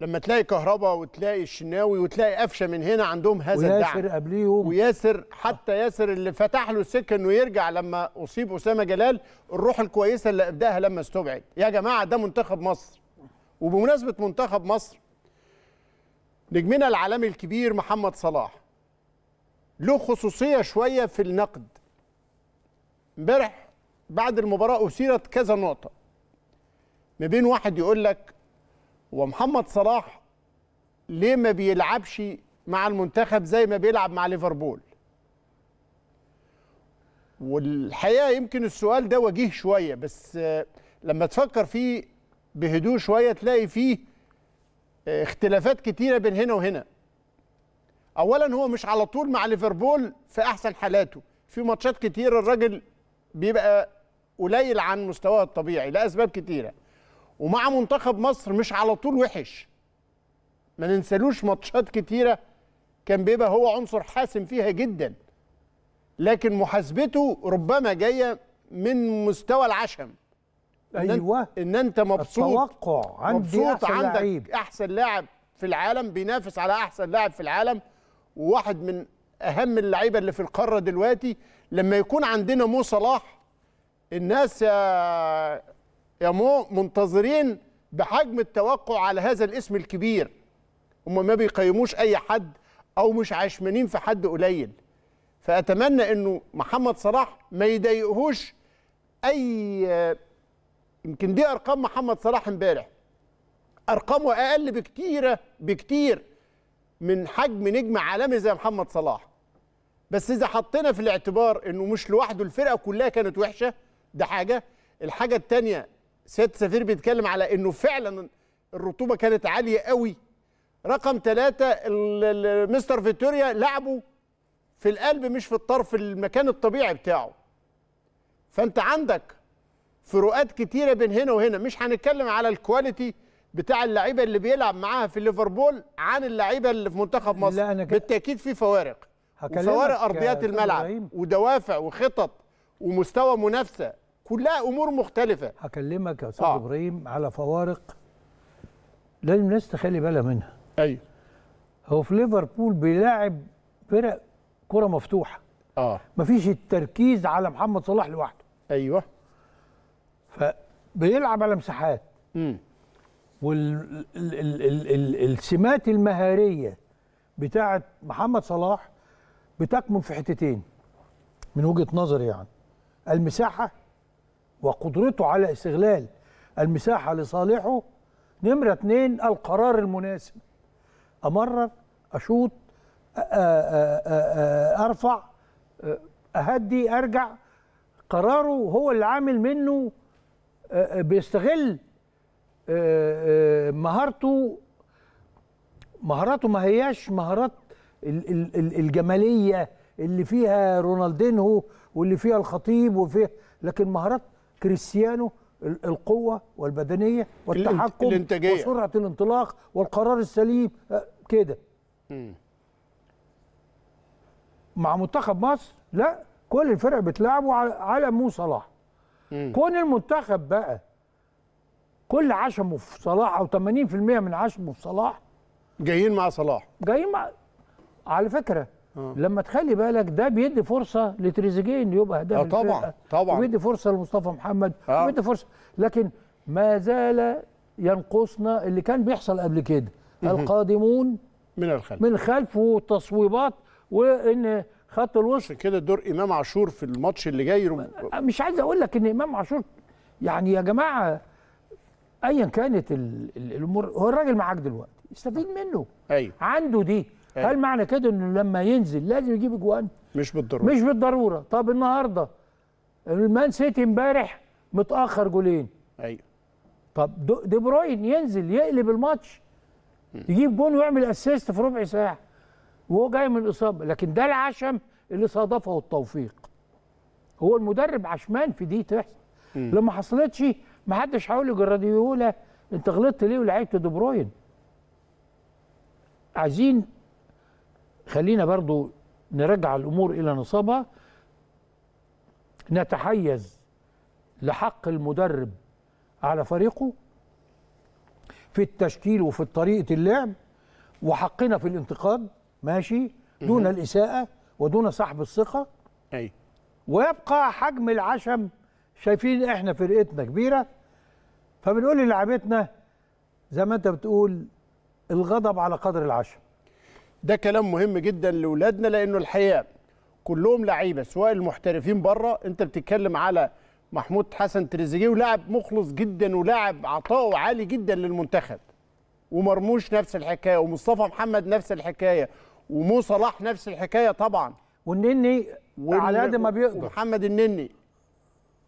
لما تلاقي كهربا وتلاقي الشناوي وتلاقي قفشه من هنا عندهم هذا الدعم وياسر قبليهم وياسر حتى ياسر اللي فتح له السكه انه يرجع لما اصيب اسامه جلال الروح الكويسه اللي ابداها لما استبعد يا جماعه ده منتخب مصر وبمناسبه منتخب مصر نجمنا العالمي الكبير محمد صلاح له خصوصيه شويه في النقد امبارح بعد المباراه اثيرت كذا نقطه ما بين واحد يقول لك ومحمد صلاح ليه ما بيلعبش مع المنتخب زي ما بيلعب مع ليفربول والحقيقه يمكن السؤال ده وجيه شويه بس آه، لما تفكر فيه بهدوء شويه تلاقي فيه آه، اختلافات كتيره بين هنا وهنا اولا هو مش على طول مع ليفربول في احسن حالاته في ماتشات كتير الراجل بيبقى قليل عن مستواه الطبيعي لاسباب كتيره ومع منتخب مصر مش على طول وحش ما ننسالوش ماتشات كتيره كان بيبقى هو عنصر حاسم فيها جدا لكن محاسبته ربما جايه من مستوى العشم ايوه ان انت مبسوط التوقع عندي مبسوط أحسن عندك لعيب. احسن لاعب في العالم بينافس على احسن لاعب في العالم وواحد من اهم اللعيبه اللي في القاره دلوقتي لما يكون عندنا مو صلاح الناس آه، يا مو منتظرين بحجم التوقع على هذا الاسم الكبير هم ما بيقيموش اي حد او مش عشمانين في حد قليل فاتمنى انه محمد صلاح ما يضايقهوش اي يمكن دي ارقام محمد صلاح امبارح ارقامه اقل بكتيره بكتير من حجم نجم عالمي زي محمد صلاح بس اذا حطينا في الاعتبار انه مش لوحده الفرقه كلها كانت وحشه ده حاجه الحاجه الثانيه سياده السفير بيتكلم على انه فعلا الرطوبه كانت عاليه قوي رقم ثلاثة مستر فيتوريا لعبه في القلب مش في الطرف المكان الطبيعي بتاعه فانت عندك فروقات كتيره بين هنا وهنا مش هنتكلم على الكواليتي بتاع اللعيبه اللي بيلعب معاها في ليفربول عن اللعيبه اللي في منتخب مصر لا أنا ك... بالتاكيد في فوارق وفوارق ارضيات الملعب ودوافع وخطط ومستوى منافسه كلها امور مختلفه هكلمك يا استاذ آه. ابراهيم على فوارق لازم الناس تخلي بالها منها ايوه هو في ليفربول بيلاعب فرق كره مفتوحه اه مفيش التركيز على محمد صلاح لوحده ايوه فبيلعب على مساحات امم والسمات المهاريه بتاعه محمد صلاح بتكمن في حتتين من وجهه نظري يعني المساحه وقدرته على استغلال المساحة لصالحه نمرة اتنين القرار المناسب أمرر أشوط أرفع أهدي أرجع قراره هو اللي عامل منه بيستغل مهارته مهاراته ما هياش مهارات الجماليه اللي فيها رونالدينهو واللي فيها الخطيب وفيه لكن مهارات كريستيانو القوه والبدنيه والتحكم الانتاجية. وسرعه الانطلاق والقرار السليم آه، كده مع منتخب مصر لا كل الفرق بتلعبوا على مو صلاح كون المنتخب بقى كل عشمه في صلاح او 80% من عشمه في صلاح جايين مع صلاح جايين مع على فكره آه. لما تخلي بالك ده بيدي فرصه لتريزيجيه انه يبقى هداف آه طبعا طبعا وبيدي فرصه لمصطفى محمد آه. وبيدي فرصه لكن ما زال ينقصنا اللي كان بيحصل قبل كده القادمون من الخلف من الخلف والتصويبات وان خط الوسط كده دور امام عاشور في الماتش اللي جاي رم... مش عايز اقول لك ان امام عاشور يعني يا جماعه ايا كانت الامور هو الراجل معاك دلوقتي استفيد منه ايوه عنده دي يعني هل معنى كده انه لما ينزل لازم يجيب اجوان مش بالضروره مش بالضروره طب النهارده المان سيتي امبارح متاخر جولين ايوه طب دي بروين ينزل يقلب الماتش يجيب جون ويعمل اسيست في ربع ساعه وهو جاي من الاصابه لكن ده العشم اللي صادفه التوفيق هو المدرب عشمان في دي تحصل لو ما حصلتش ما حدش هيقول لجراديولا انت غلطت ليه ولعبت دي بروين عايزين خلينا برضو نرجع الأمور إلى نصابها نتحيز لحق المدرب على فريقه في التشكيل وفي طريقة اللعب وحقنا في الانتقاد ماشي دون الإساءة ودون سحب الثقة أي. ويبقى حجم العشم شايفين احنا فرقتنا كبيرة فبنقول للعبتنا زي ما انت بتقول الغضب على قدر العشم ده كلام مهم جدا لاولادنا لانه الحقيقه كلهم لعيبه سواء المحترفين بره انت بتتكلم على محمود حسن تريزيجيه ولاعب مخلص جدا ولاعب عطائه عالي جدا للمنتخب ومرموش نفس الحكايه ومصطفى محمد نفس الحكايه ومو صلاح نفس الحكايه طبعا والنني على قد ما بيقدر محمد النني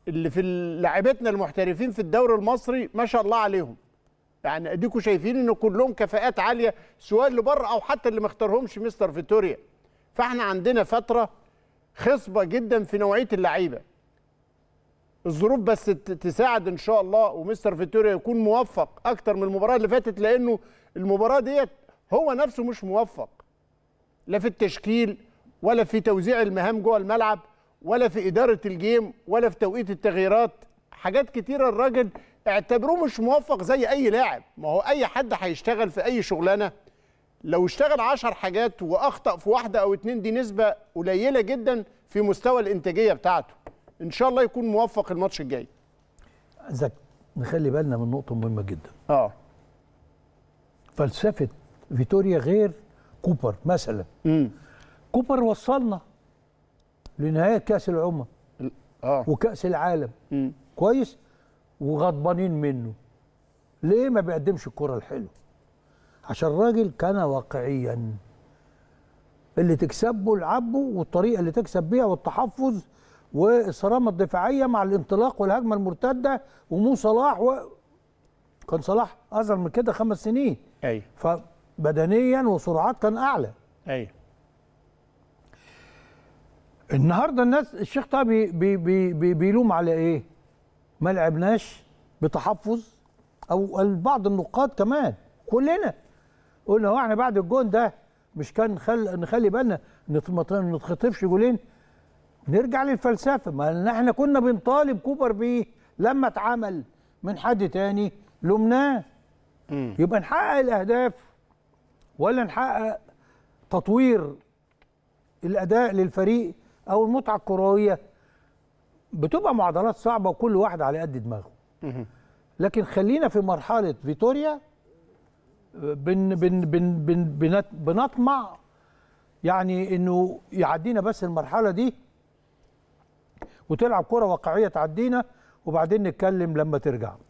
اللي في لاعبتنا المحترفين في الدوري المصري ما شاء الله عليهم يعني اديكم شايفين ان كلهم كفاءات عاليه سواء اللي بره او حتى اللي ما اختارهمش مستر فيتوريا فاحنا عندنا فتره خصبه جدا في نوعيه اللعيبه الظروف بس تساعد ان شاء الله ومستر فيتوريا يكون موفق اكتر من المباراه اللي فاتت لانه المباراه ديت هو نفسه مش موفق لا في التشكيل ولا في توزيع المهام جوه الملعب ولا في اداره الجيم ولا في توقيت التغييرات حاجات كتيره الراجل اعتبروه مش موفق زي اي لاعب ما هو اي حد هيشتغل في اي شغلانه لو اشتغل 10 حاجات واخطا في واحده او اتنين دي نسبه قليله جدا في مستوى الانتاجيه بتاعته ان شاء الله يكون موفق الماتش الجاي عايزك نخلي بالنا من نقطه مهمه جدا اه فلسفه فيتوريا غير كوبر مثلا مم. كوبر وصلنا لنهايه كاس الامم اه وكاس العالم مم. كويس وغضبانين منه ليه ما بيقدمش الكره الحلوه عشان الراجل كان واقعيا اللي تكسبه لعبه والطريقه اللي تكسب بيها والتحفظ والصرامه الدفاعيه مع الانطلاق والهجمه المرتده ومو صلاح و... كان صلاح اصغر من كده خمس سنين ايوه فبدنيا وسرعات كان اعلى ايوه النهارده الناس الشيخ طه بي بي بي بيلوم على ايه؟ ما لعبناش بتحفظ او بعض النقاد كمان كلنا قلنا هو احنا بعد الجون ده مش كان خل... نخلي بالنا ما نتخطفش جولين نرجع للفلسفه ما احنا كنا بنطالب كوبر بيه لما اتعمل من حد تاني لمناه يبقى نحقق الاهداف ولا نحقق تطوير الاداء للفريق او المتعه الكرويه بتبقى معضلات صعبه وكل واحد على قد دماغه لكن خلينا في مرحله فيتوريا بن بن بن بن بن بنطمع يعني انه يعدينا بس المرحله دي وتلعب كره واقعيه تعدينا وبعدين نتكلم لما ترجع